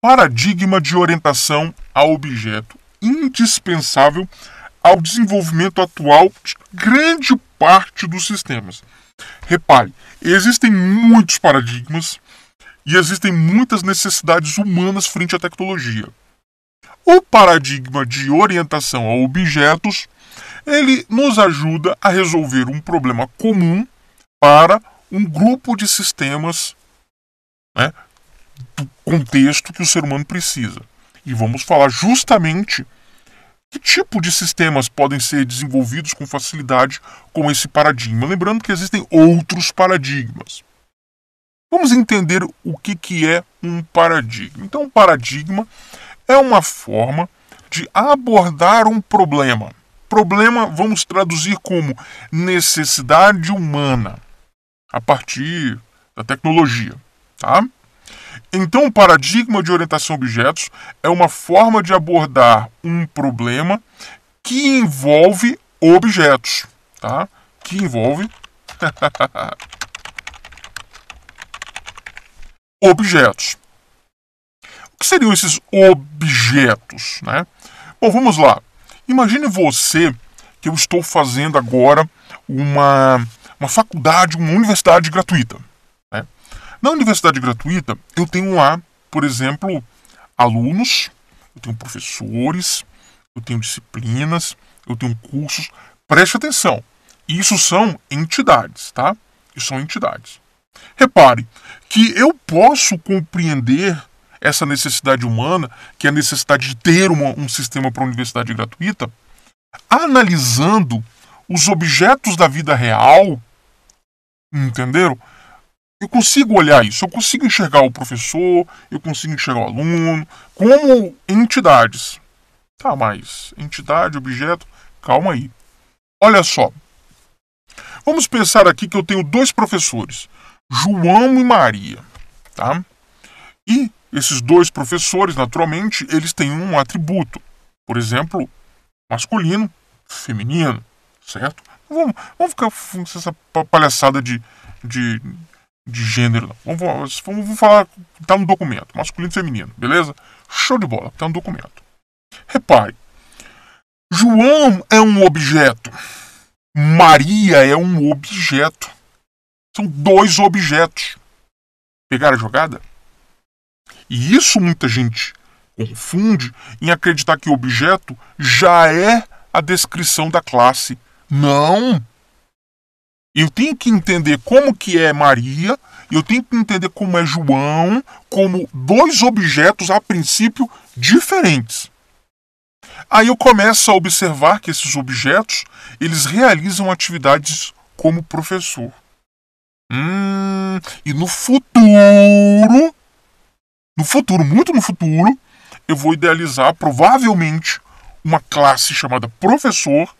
paradigma de orientação a objeto indispensável ao desenvolvimento atual de grande parte dos sistemas. Repare, existem muitos paradigmas e existem muitas necessidades humanas frente à tecnologia. O paradigma de orientação a objetos, ele nos ajuda a resolver um problema comum para um grupo de sistemas né, contexto que o ser humano precisa. E vamos falar justamente que tipo de sistemas podem ser desenvolvidos com facilidade com esse paradigma. Lembrando que existem outros paradigmas. Vamos entender o que, que é um paradigma. Então, um paradigma é uma forma de abordar um problema. Problema vamos traduzir como necessidade humana a partir da tecnologia, tá? Então, o paradigma de orientação a objetos é uma forma de abordar um problema que envolve objetos, tá? Que envolve objetos. O que seriam esses objetos, né? Bom, vamos lá. Imagine você que eu estou fazendo agora uma, uma faculdade, uma universidade gratuita. Na universidade gratuita, eu tenho lá, por exemplo, alunos, eu tenho professores, eu tenho disciplinas, eu tenho cursos. Preste atenção, isso são entidades, tá? Isso são entidades. Repare que eu posso compreender essa necessidade humana, que é a necessidade de ter uma, um sistema para a universidade gratuita, analisando os objetos da vida real, entenderam? Eu consigo olhar isso, eu consigo enxergar o professor, eu consigo enxergar o aluno, como entidades. Tá, mas entidade, objeto, calma aí. Olha só. Vamos pensar aqui que eu tenho dois professores, João e Maria, tá? E esses dois professores, naturalmente, eles têm um atributo. Por exemplo, masculino, feminino, certo? Vamos, vamos ficar com essa palhaçada de, de de gênero, não. Vamos, vamos, vamos falar, tá no documento, masculino e feminino, beleza? Show de bola, tá no documento. Repare, João é um objeto, Maria é um objeto. São dois objetos. Pegaram a jogada? E isso muita gente confunde em acreditar que objeto já é a descrição da classe. Não! Eu tenho que entender como que é Maria, eu tenho que entender como é João, como dois objetos a princípio diferentes. Aí eu começo a observar que esses objetos, eles realizam atividades como professor. Hum, e no futuro, no futuro, muito no futuro, eu vou idealizar provavelmente uma classe chamada professor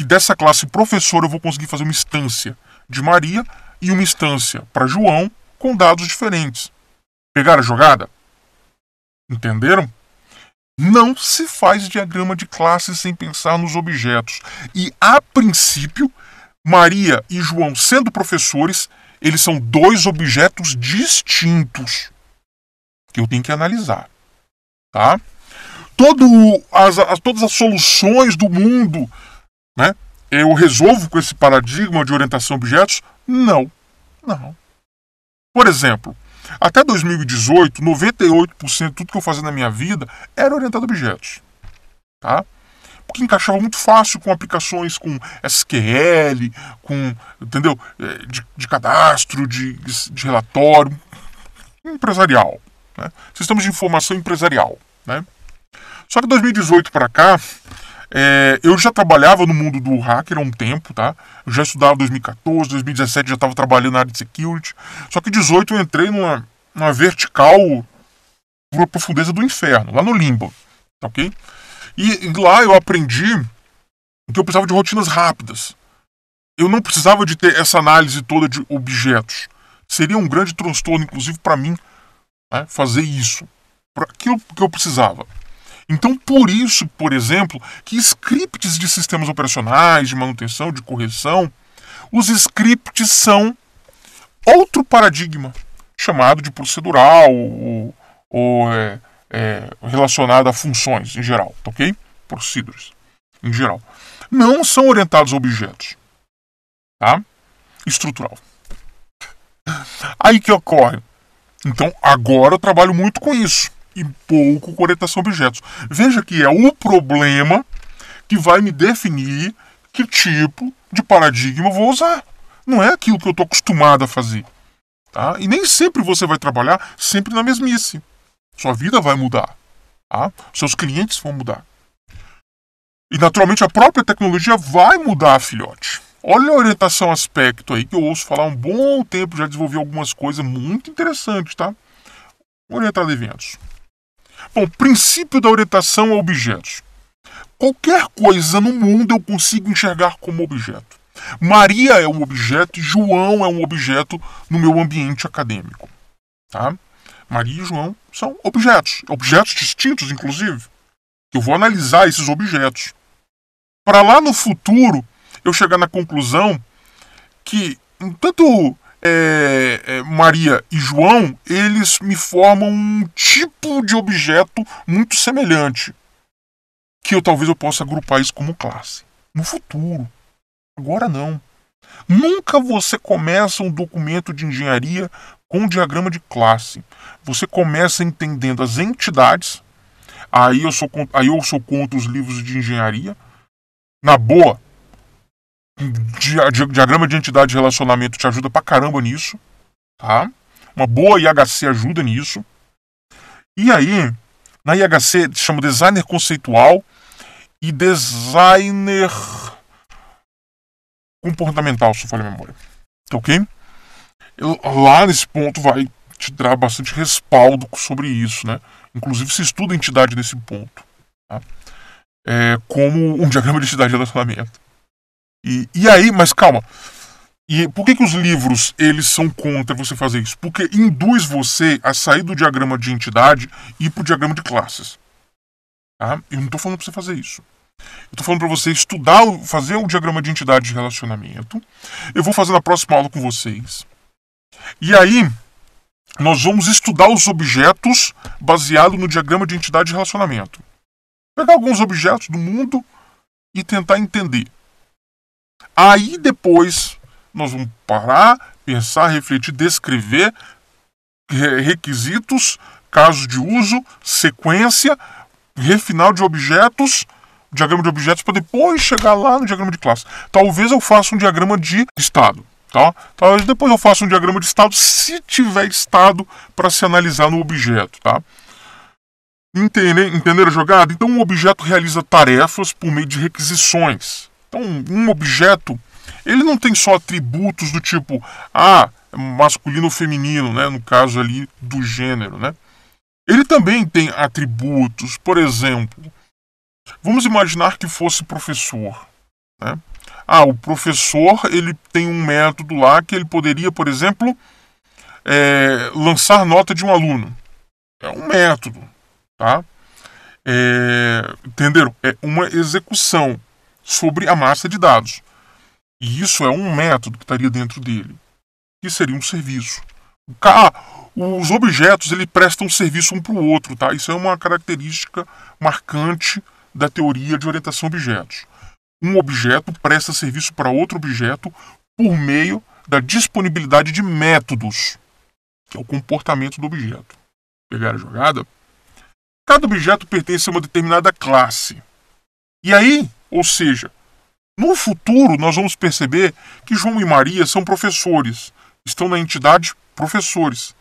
que dessa classe professor eu vou conseguir fazer uma instância de Maria e uma instância para João com dados diferentes. Pegaram a jogada? Entenderam? Não se faz diagrama de classe sem pensar nos objetos. E, a princípio, Maria e João, sendo professores, eles são dois objetos distintos que eu tenho que analisar. Tá? Todo as, as, todas as soluções do mundo né? Eu resolvo com esse paradigma de orientação a objetos? Não. Não. Por exemplo, até 2018, 98% de tudo que eu fazia na minha vida era orientado a objetos. Tá? Porque encaixava muito fácil com aplicações com SQL, com entendeu? É, de, de cadastro, de, de relatório empresarial. Né? Sistemas de informação empresarial. Né? Só que 2018 para cá, é, eu já trabalhava no mundo do hacker há um tempo, tá? Eu já estudava 2014, 2017 já estava trabalhando na área de security. Só que 2018 eu entrei numa, numa vertical por profundeza do inferno, lá no limbo, tá ok? E, e lá eu aprendi que eu precisava de rotinas rápidas. Eu não precisava de ter essa análise toda de objetos. Seria um grande transtorno, inclusive para mim, né, fazer isso. Para aquilo que eu precisava. Então, por isso, por exemplo, que scripts de sistemas operacionais, de manutenção, de correção, os scripts são outro paradigma chamado de procedural ou, ou é, é, relacionado a funções em geral, tá ok? Procedures em geral. Não são orientados a objetos, tá? Estrutural. Aí que ocorre. Então, agora eu trabalho muito com isso e pouco com orientação a objetos. Veja que é o problema que vai me definir que tipo de paradigma eu vou usar. Não é aquilo que eu estou acostumado a fazer. Tá? E nem sempre você vai trabalhar sempre na mesmice. Sua vida vai mudar. Tá? Seus clientes vão mudar. E naturalmente a própria tecnologia vai mudar, filhote. Olha a orientação aspecto aí que eu ouço falar há um bom tempo, já desenvolvi algumas coisas muito interessantes, tá? Orientado a eventos. Bom, princípio da orientação a objetos. Qualquer coisa no mundo eu consigo enxergar como objeto. Maria é um objeto e João é um objeto no meu ambiente acadêmico. Tá? Maria e João são objetos, objetos distintos, inclusive. Eu vou analisar esses objetos. Para lá no futuro eu chegar na conclusão que, tanto é, é, Maria e João, eles me formam um tipo de objeto muito semelhante, que eu talvez eu possa agrupar isso como classe. No futuro. Agora não. Nunca você começa um documento de engenharia com um diagrama de classe. Você começa entendendo as entidades. Aí eu sou, aí eu sou contra os livros de engenharia. Na boa, diagrama de entidade de relacionamento te ajuda pra caramba nisso, tá? Uma boa IHC ajuda nisso. E aí, na IHC chama designer conceitual e designer comportamental, se eu falei a memória. Tá ok? Lá nesse ponto vai te dar bastante respaldo sobre isso, né? Inclusive se estuda a entidade nesse ponto, tá? é, como um diagrama de entidade de relacionamento. E, e aí, mas calma. E por que, que os livros eles são contra você fazer isso? Porque induz você a sair do diagrama de entidade e ir para o diagrama de classes. Tá? Eu não estou falando para você fazer isso. Eu estou falando para você estudar, fazer o diagrama de entidade de relacionamento. Eu vou fazer na próxima aula com vocês. E aí, nós vamos estudar os objetos baseado no diagrama de entidade de relacionamento. Pegar alguns objetos do mundo e tentar entender Aí depois nós vamos parar, pensar, refletir, descrever requisitos, caso de uso, sequência, refinal de objetos, diagrama de objetos para depois chegar lá no diagrama de classe. Talvez eu faça um diagrama de estado, tá? Talvez depois eu faça um diagrama de estado se tiver estado para se analisar no objeto, tá? Entender, entender a jogada? Então, um objeto realiza tarefas por meio de requisições. Então, um objeto, ele não tem só atributos do tipo, ah, masculino ou feminino, né? No caso ali do gênero, né? Ele também tem atributos, por exemplo, vamos imaginar que fosse professor, né? Ah, o professor ele tem um método lá que ele poderia, por exemplo, é, lançar nota de um aluno. É um método, tá? É, entenderam? É uma execução sobre a massa de dados. E isso é um método que estaria dentro dele, que seria um serviço. Ah, os objetos ele prestam serviço um para o outro, tá? Isso é uma característica marcante da teoria de orientação a objetos. Um objeto presta serviço para outro objeto por meio da disponibilidade de métodos, que é o comportamento do objeto. Pegaram a jogada? Cada objeto pertence a uma determinada classe. E aí, ou seja, no futuro nós vamos perceber que João e Maria são professores, estão na entidade professores.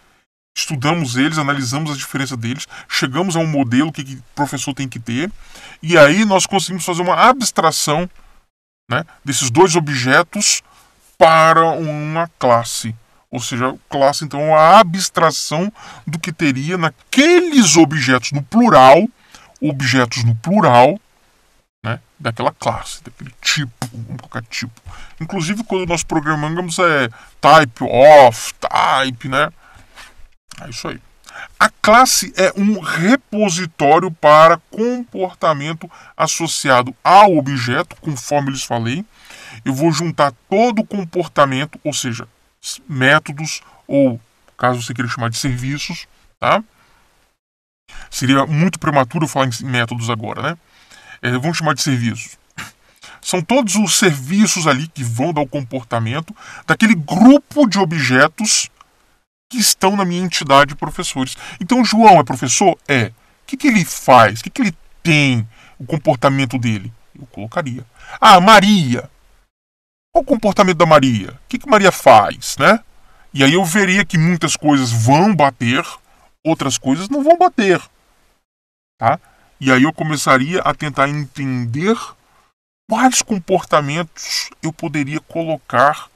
Estudamos eles, analisamos a diferença deles, chegamos a um modelo que o professor tem que ter, e aí nós conseguimos fazer uma abstração né, desses dois objetos para uma classe. Ou seja, classe, então, a abstração do que teria naqueles objetos no plural, objetos no plural, né? daquela classe, daquele tipo, qualquer tipo. Inclusive quando nós programamos é type of, type, né? É isso aí. A classe é um repositório para comportamento associado ao objeto, conforme lhes falei. Eu vou juntar todo o comportamento, ou seja, métodos ou, caso você queira chamar de serviços, tá? Seria muito prematuro falar em métodos agora, né? é, vamos chamar de serviços. São todos os serviços ali que vão dar o comportamento daquele grupo de objetos que estão na minha entidade de professores. Então, João é professor? É. O que, que ele faz? O que, que ele tem? O comportamento dele? Eu colocaria. Ah, Maria. Qual o comportamento da Maria? O que, que Maria faz, né? E aí eu veria que muitas coisas vão bater, outras coisas não vão bater. Tá? E aí eu começaria a tentar entender quais comportamentos eu poderia colocar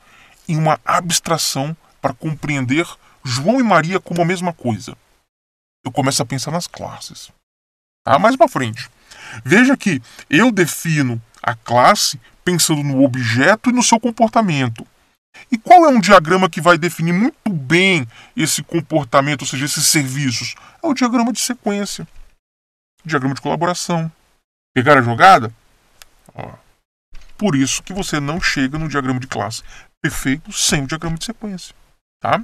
em uma abstração para compreender João e Maria como a mesma coisa. Eu começo a pensar nas classes. Tá? Mais para frente. Veja que eu defino a classe pensando no objeto e no seu comportamento. E qual é um diagrama que vai definir muito bem esse comportamento, ou seja, esses serviços? É o diagrama de sequência diagrama de colaboração. Pegar a jogada? Ó. Por isso que você não chega no diagrama de classe perfeito sem o diagrama de sequência. Tá?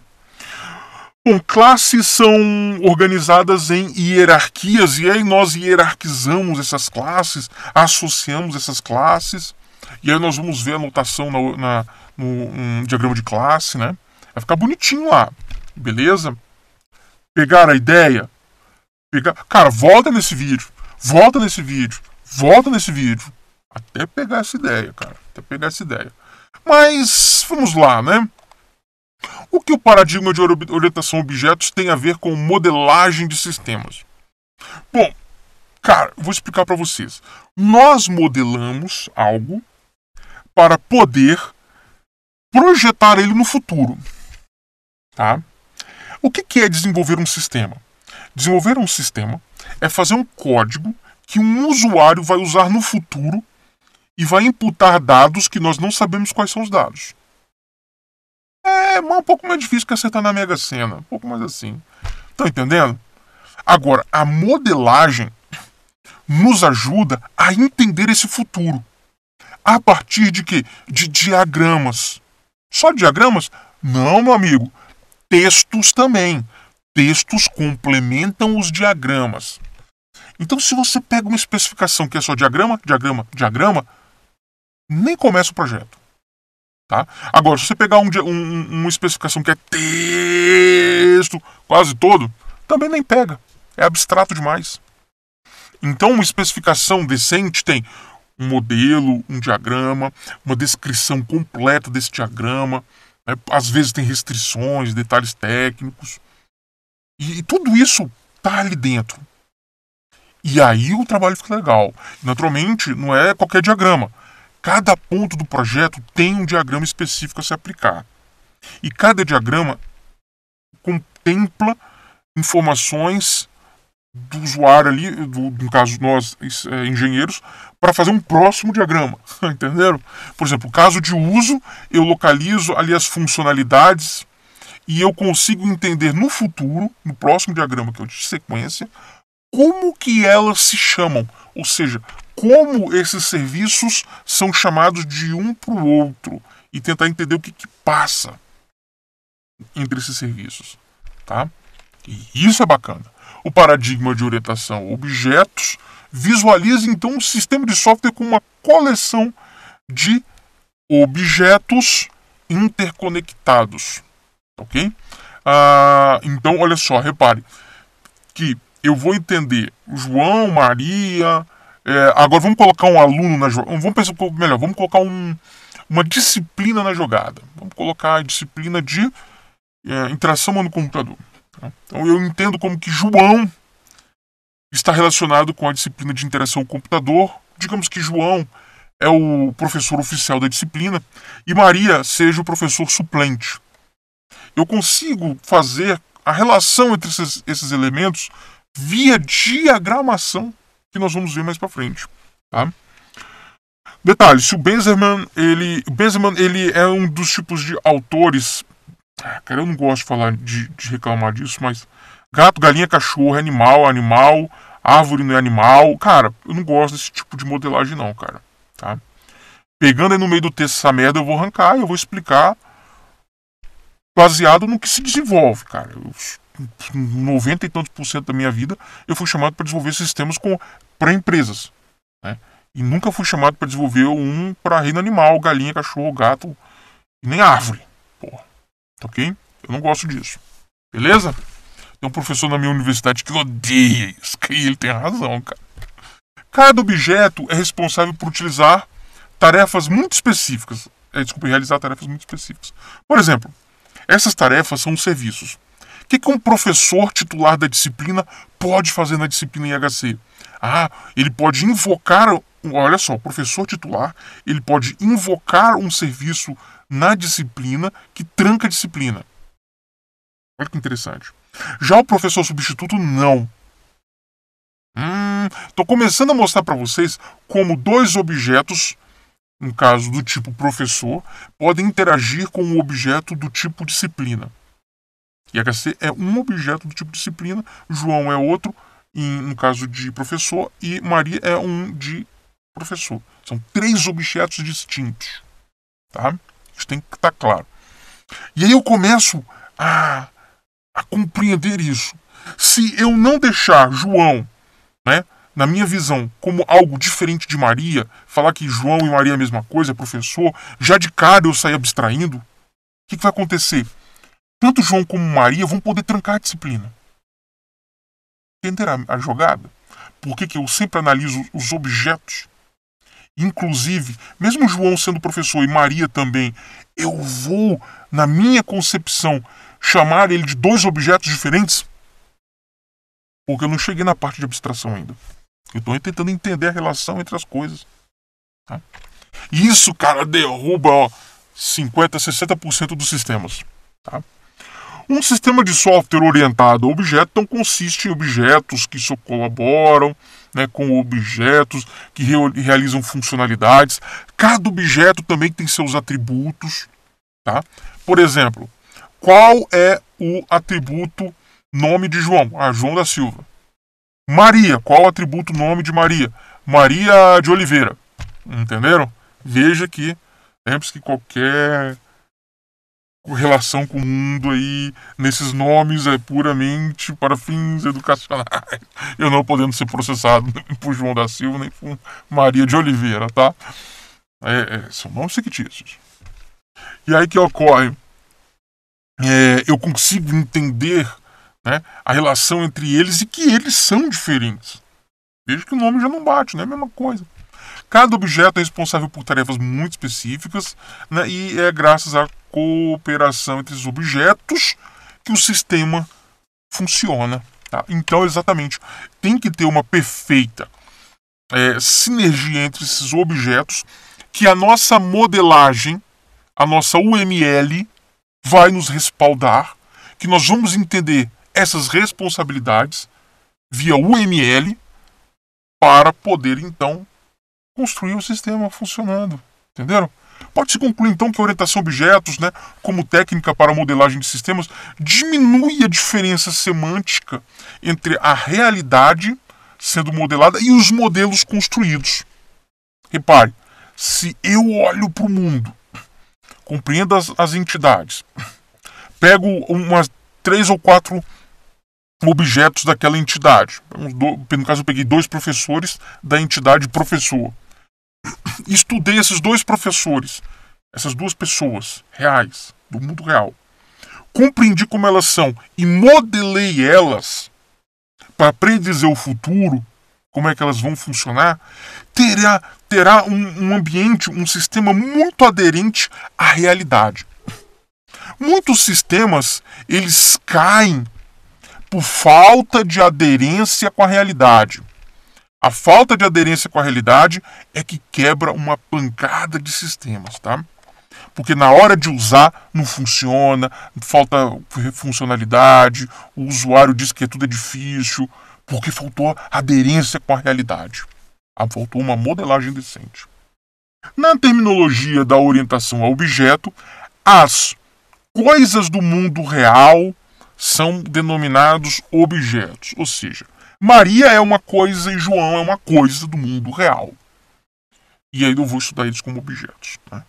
Bom, classes são organizadas em hierarquias e aí nós hierarquizamos essas classes, associamos essas classes e aí nós vamos ver a notação na, na no um diagrama de classe, né? Vai ficar bonitinho lá, beleza? Pegar a ideia, Pegar... Cara, volta nesse vídeo. Volta nesse vídeo. Volta nesse vídeo. Até pegar essa ideia, cara. Até pegar essa ideia. Mas vamos lá, né? O que o paradigma de orientação a objetos tem a ver com modelagem de sistemas? Bom, cara, vou explicar para vocês. Nós modelamos algo para poder projetar ele no futuro, tá? O que é desenvolver um sistema? Desenvolver um sistema é fazer um código que um usuário vai usar no futuro e vai imputar dados que nós não sabemos quais são os dados. É, é um pouco mais difícil que acertar na Mega Sena, um pouco mais assim. Estão tá entendendo? Agora, a modelagem nos ajuda a entender esse futuro. A partir de que? De diagramas. Só diagramas? Não, meu amigo. Textos também textos complementam os diagramas. Então, se você pega uma especificação que é só diagrama, diagrama, diagrama, nem começa o projeto. Tá? Agora, se você pegar um, um, uma especificação que é texto quase todo, também nem pega. É abstrato demais. Então, uma especificação decente tem um modelo, um diagrama, uma descrição completa desse diagrama. Né? Às vezes tem restrições, detalhes técnicos. E, e tudo isso tá ali dentro. E aí o trabalho fica legal. Naturalmente, não é qualquer diagrama. Cada ponto do projeto tem um diagrama específico a se aplicar. E cada diagrama contempla informações do usuário ali, do, no caso nós é, engenheiros, para fazer um próximo diagrama, entenderam? Por exemplo, caso de uso, eu localizo ali as funcionalidades e eu consigo entender no futuro, no próximo diagrama que eu de sequência, como que elas se chamam, ou seja, como esses serviços são chamados de um para o outro e tentar entender o que, que passa entre esses serviços, tá? E isso é bacana. O paradigma de orientação objetos visualiza então um sistema de software com uma coleção de objetos interconectados ok? Ah, então, olha só, repare que eu vou entender João, Maria. É, agora vamos colocar um aluno na jogada. Vamos pensar um pouco melhor. Vamos colocar um, uma disciplina na jogada. Vamos colocar a disciplina de é, interação no computador. Tá? Então eu entendo como que João está relacionado com a disciplina de interação no computador. Digamos que João é o professor oficial da disciplina e Maria seja o professor suplente. Eu consigo fazer a relação entre esses, esses elementos via diagramação que nós vamos ver mais para frente. Tá? Detalhe, se o Benzerman ele, o ele é um dos tipos de autores, cara, eu não gosto de falar de, de reclamar disso, mas gato, galinha, cachorro, animal, animal, árvore não é animal, cara, eu não gosto desse tipo de modelagem não, cara, tá? Pegando aí no meio do texto essa merda, eu vou arrancar, eu vou explicar baseado no que se desenvolve, cara. Eu, 90 e tantos por cento da minha vida eu fui chamado para desenvolver sistemas para empresas, né? E nunca fui chamado para desenvolver um para reino animal, galinha, cachorro, gato, nem árvore. Porra. Tá ok? Eu não gosto disso. Beleza? Tem um professor na minha universidade que odeia isso. E ele tem razão, cara. Cada objeto é responsável por utilizar tarefas muito específicas. É, desculpa, realizar tarefas muito específicas. Por exemplo, essas tarefas são os serviços. O que, que um professor titular da disciplina pode fazer na disciplina IHC? Ah, ele pode invocar. Olha só, o professor titular ele pode invocar um serviço na disciplina que tranca a disciplina. Olha que interessante. Já o professor substituto, não. Hum, estou começando a mostrar para vocês como dois objetos no caso do tipo professor, podem interagir com um objeto do tipo disciplina. IHC é um objeto do tipo disciplina, João é outro, em, no caso de professor, e Maria é um de professor. São três objetos distintos. Tá? Isso tem que estar tá claro. E aí eu começo a, a compreender isso. Se eu não deixar João né, na minha visão, como algo diferente de Maria, falar que João e Maria é a mesma coisa, professor, já de cara eu sair abstraindo, o que, que vai acontecer? Tanto João como Maria vão poder trancar a disciplina. Entender a, a jogada? Por que, que eu sempre analiso os objetos? Inclusive, mesmo João sendo professor e Maria também, eu vou, na minha concepção, chamar ele de dois objetos diferentes? Porque eu não cheguei na parte de abstração ainda. Eu estou tentando entender a relação entre as coisas. Tá? Isso, cara, derruba ó, 50, 60% dos sistemas. Tá? Um sistema de software orientado a objeto não consiste em objetos que só colaboram né, com objetos, que re realizam funcionalidades. Cada objeto também tem seus atributos. Tá? Por exemplo, qual é o atributo nome de João? Ah, João da Silva. Maria, qual atributo o nome de Maria? Maria de Oliveira. Entenderam? Veja que, lembre-se que qualquer relação com o mundo aí, nesses nomes, é puramente para fins educacionais. Eu não podendo ser processado nem por João da Silva, nem por Maria de Oliveira, tá? É, é, são nomes fictícios. E aí que ocorre? É, eu consigo entender né, a relação entre eles e que eles são diferentes. Veja que o nome já não bate, não é a mesma coisa. Cada objeto é responsável por tarefas muito específicas né, e é graças à cooperação entre os objetos que o sistema funciona. Tá? Então, exatamente, tem que ter uma perfeita é, sinergia entre esses objetos que a nossa modelagem, a nossa UML, vai nos respaldar, que nós vamos entender essas responsabilidades via UML para poder então construir o sistema funcionando. Entenderam? Pode-se concluir então que a orientação a objetos, né, como técnica para modelagem de sistemas, diminui a diferença semântica entre a realidade sendo modelada e os modelos construídos. Repare, se eu olho para o mundo, compreendo as, as entidades, pego umas três ou quatro objetos daquela entidade. No caso, eu peguei dois professores da entidade professor. Estudei esses dois professores, essas duas pessoas reais, do mundo real. Compreendi como elas são e modelei elas para predizer o futuro, como é que elas vão funcionar, terá, terá um, um ambiente, um sistema muito aderente à realidade. Muitos sistemas, eles caem por falta de aderência com a realidade. A falta de aderência com a realidade é que quebra uma pancada de sistemas, tá? Porque na hora de usar não funciona, falta funcionalidade, o usuário diz que é tudo é difícil, porque faltou aderência com a realidade. Ah, faltou uma modelagem decente. Na terminologia da orientação ao objeto, as coisas do mundo real são denominados objetos, ou seja, Maria é uma coisa e João é uma coisa do mundo real. E aí eu vou estudar eles como objetos. Né?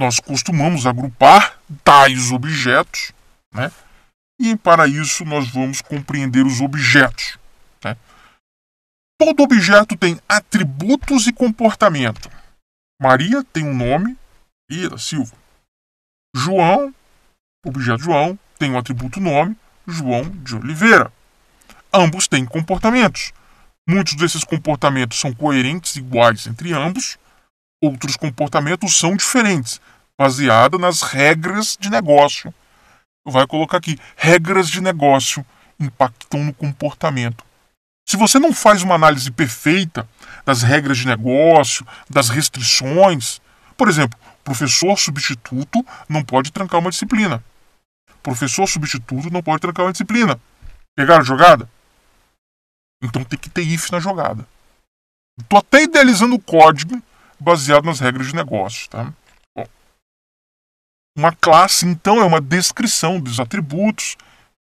Nós costumamos agrupar tais objetos, né? e para isso nós vamos compreender os objetos. Né? Todo objeto tem atributos e comportamento. Maria tem um nome, Ira Silva. João, objeto João, têm o atributo nome João de Oliveira. Ambos têm comportamentos. Muitos desses comportamentos são coerentes, iguais entre ambos. Outros comportamentos são diferentes, baseada nas regras de negócio. Vai colocar aqui: regras de negócio impactam no comportamento. Se você não faz uma análise perfeita das regras de negócio, das restrições, por exemplo, professor substituto não pode trancar uma disciplina professor substituto não pode trancar uma disciplina. Pegaram a jogada? Então tem que ter if na jogada. Estou até idealizando o código baseado nas regras de negócio. Tá? Bom, uma classe, então, é uma descrição dos atributos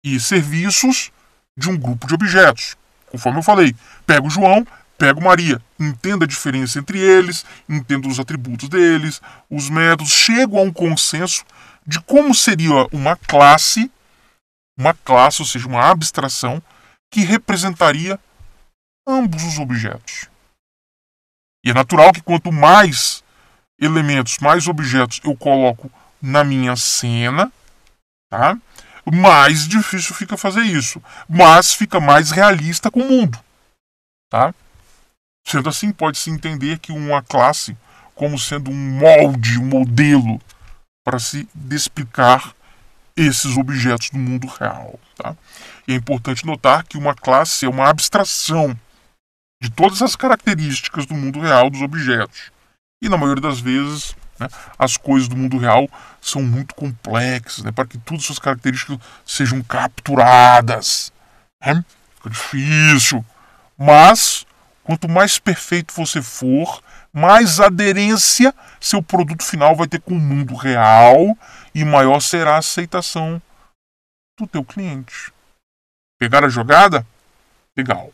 e serviços de um grupo de objetos. Conforme eu falei, Pego o João, pego Maria. Entenda a diferença entre eles, entenda os atributos deles, os métodos, chego a um consenso de como seria uma classe, uma classe, ou seja, uma abstração que representaria ambos os objetos. E é natural que quanto mais elementos, mais objetos eu coloco na minha cena, tá? mais difícil fica fazer isso, mas fica mais realista com o mundo. Tá? Sendo assim, pode-se entender que uma classe como sendo um molde, um modelo para se desplicar esses objetos do mundo real. Tá? E é importante notar que uma classe é uma abstração de todas as características do mundo real dos objetos. E na maioria das vezes, né, as coisas do mundo real são muito complexas, né, para que todas as suas características sejam capturadas. Né? Fica difícil. Mas, quanto mais perfeito você for, mais aderência seu produto final vai ter com o mundo real e maior será a aceitação do teu cliente. Pegaram a jogada? Legal.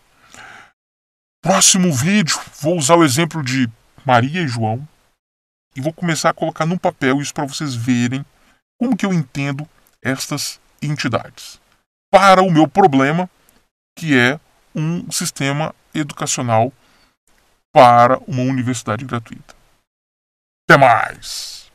Próximo vídeo, vou usar o exemplo de Maria e João e vou começar a colocar no papel isso para vocês verem como que eu entendo estas entidades para o meu problema, que é um sistema educacional para uma universidade gratuita. Até mais!